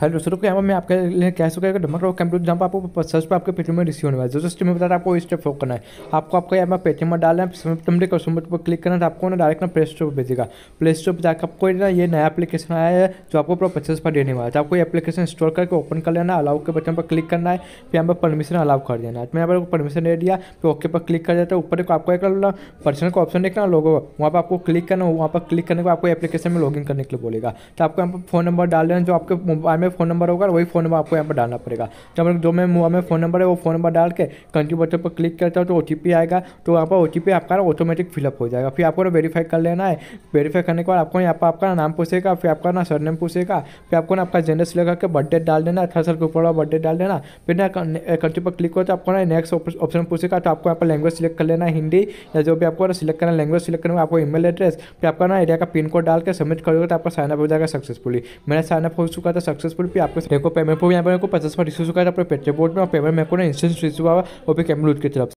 hello दोस्तों यहाँ पर मैं आपके लिए कह सकता है डमर कंप्यूटर जहाँ पर आपको सर्च पर आपके पेटीएम में रिसीव होने वाला है जस्ट बता रहा आपको स्टेप फॉक करना है आपको आपका यहाँ पर पेटीएम में डालना है तुमने कस्टमर पर क्लिक करना है तो आपको ना डायरेक्ट ना प्ले स्टोर पर भेजेगा प्ले स्टोर पर जाकर आपको ना ये नया एप्लीकेशन आया है जो आपको पूरा पचास पर देने वाला है तो आपको आपको एप्लीकेशन इंस्टॉल करके ओपन कर लेना अलाउ के बटन पर क्लिक करना है फिर यहाँ पर परमिशन अलाउ कर देना है तो यहाँ पर परमिशन दे दिया फिर ओके पर क्लिक कर देता है ऊपर आपको एक पर्सनल का ऑप्शन देखना लोगों वहाँ पर आपको क्लिक करना वहाँ पर क्लिक करने को आपको एप्लीकेशन में लॉग करने के लिए बोलेगा तो आपको यहाँ पर फोन नंबर डाल देना जो आपके मोबाइल में फ़ोन नंबर होगा वही फ़ोन नंबर आपको यहाँ पर डालना पड़ेगा जब तो जो मैं मोबाइल में फ़ोन नंबर है वो फ़ोन नंबर डाल के कंट्री बटन पर क्लिक करता हूँ तो ओ आएगा तो वहाँ पर ओ आपका ऑटोमेटिक फिलअप हो जाएगा फिर आपको ना वेरीफाई कर लेना है वेरीफाई करने के बाद आपको यहाँ पर आपका नाम पूछेगा फिर आपका ना सरनेम पूछेगा फिर आपको ना आपका जेंडर लेकर के बर्थडे डाल देना अठारह साल के ऊपर बर्थडे डाल देना फिर ना कंट्री पर क्लिक करो तो आपको ना नेक्स्ट ऑप्शन पूछेगा तो आपको यहाँ पर लैंग्वेज सिलेक्ट कर लेना हिंदी या जो भी आपको सिलेक्ट करना लैंग्वेज सिलेक्ट करना आपको ईमेल एड्रेस फिर आपका ना एरिया का पिन कोड डाल के सबमिट करोगे तो आपका साइनअप हो जाएगा सक्सेसफुली मेरा साइनअप हो चुका था सक्सेस सक्सेसफुल भी आपको देखो पेमेंट को यहाँ पर पचास रुपये रिसीव है पेट्रोल बोर्ड में और पेमेंट में आपको ना इंस्टेंट रिसीव हुआ वो भी कैमलूट की तरफ